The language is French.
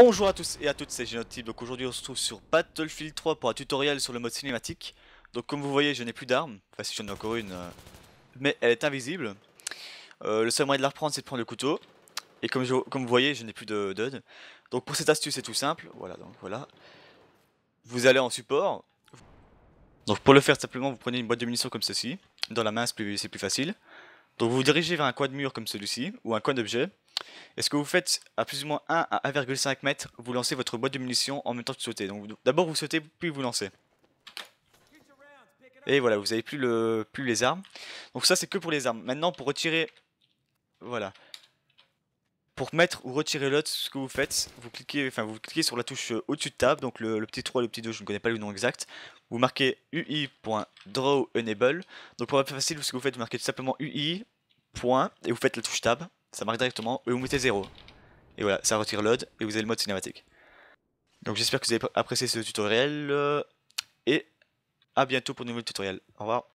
Bonjour à tous et à toutes, c'est Genotip. Donc aujourd'hui on se trouve sur Battlefield 3 pour un tutoriel sur le mode cinématique. Donc comme vous voyez je n'ai plus d'armes, enfin si j'en ai encore une, euh, mais elle est invisible. Euh, le seul moyen de la reprendre c'est de prendre le couteau. Et comme, comme vous voyez je n'ai plus de dud. Donc pour cette astuce c'est tout simple, voilà donc voilà. Vous allez en support. Donc pour le faire simplement vous prenez une boîte de munitions comme ceci. Dans la main c'est plus, plus facile. Donc vous vous dirigez vers un coin de mur comme celui-ci ou un coin d'objet est ce que vous faites à plus ou moins 1 à 1,5 mètres, vous lancez votre boîte de munitions en même temps que vous sautez. Donc d'abord vous sautez, puis vous lancez. Et voilà, vous avez plus, le, plus les armes. Donc ça c'est que pour les armes. Maintenant pour retirer... Voilà. Pour mettre ou retirer l'autre, ce que vous faites, vous cliquez, enfin, vous cliquez sur la touche euh, au-dessus de table, donc le, petit 3 le petit 2, je ne connais pas le nom exact. Vous marquez UI.drawEnable. Donc pour être facile, ce que vous faites, vous marquez tout simplement UI. et vous faites la touche table ça marque directement et vous mettez 0. Et voilà, ça retire l'ode et vous avez le mode cinématique. Donc j'espère que vous avez apprécié ce tutoriel euh, et à bientôt pour de nouveaux tutoriels. Au revoir.